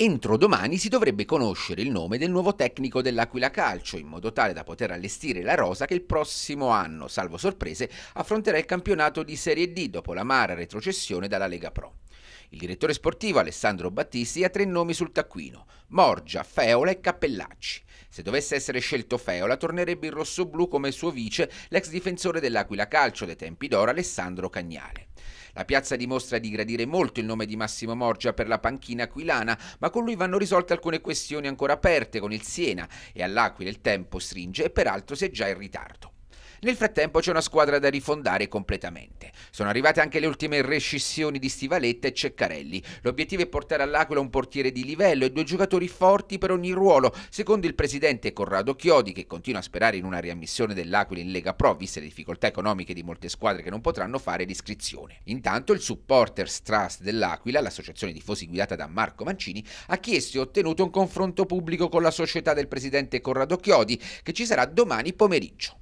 Entro domani si dovrebbe conoscere il nome del nuovo tecnico dell'Aquila Calcio, in modo tale da poter allestire la rosa che il prossimo anno, salvo sorprese, affronterà il campionato di Serie D dopo l'amara retrocessione dalla Lega Pro. Il direttore sportivo Alessandro Battisti ha tre nomi sul taccuino: Morgia, Feola e Cappellacci. Se dovesse essere scelto Feola, tornerebbe in rossoblù come suo vice l'ex difensore dell'Aquila Calcio dei tempi d'ora Alessandro Cagnale. La piazza dimostra di gradire molto il nome di Massimo Morgia per la panchina aquilana, ma con lui vanno risolte alcune questioni ancora aperte con il Siena e all'Aquila il tempo stringe e peraltro si è già in ritardo. Nel frattempo c'è una squadra da rifondare completamente. Sono arrivate anche le ultime rescissioni di Stivaletta e Ceccarelli. L'obiettivo è portare all'Aquila un portiere di livello e due giocatori forti per ogni ruolo, secondo il presidente Corrado Chiodi, che continua a sperare in una riammissione dell'Aquila in Lega Pro, viste le difficoltà economiche di molte squadre che non potranno fare l'iscrizione. Intanto il Supporters Trust dell'Aquila, l'associazione tifosi guidata da Marco Mancini, ha chiesto e ottenuto un confronto pubblico con la società del presidente Corrado Chiodi, che ci sarà domani pomeriggio.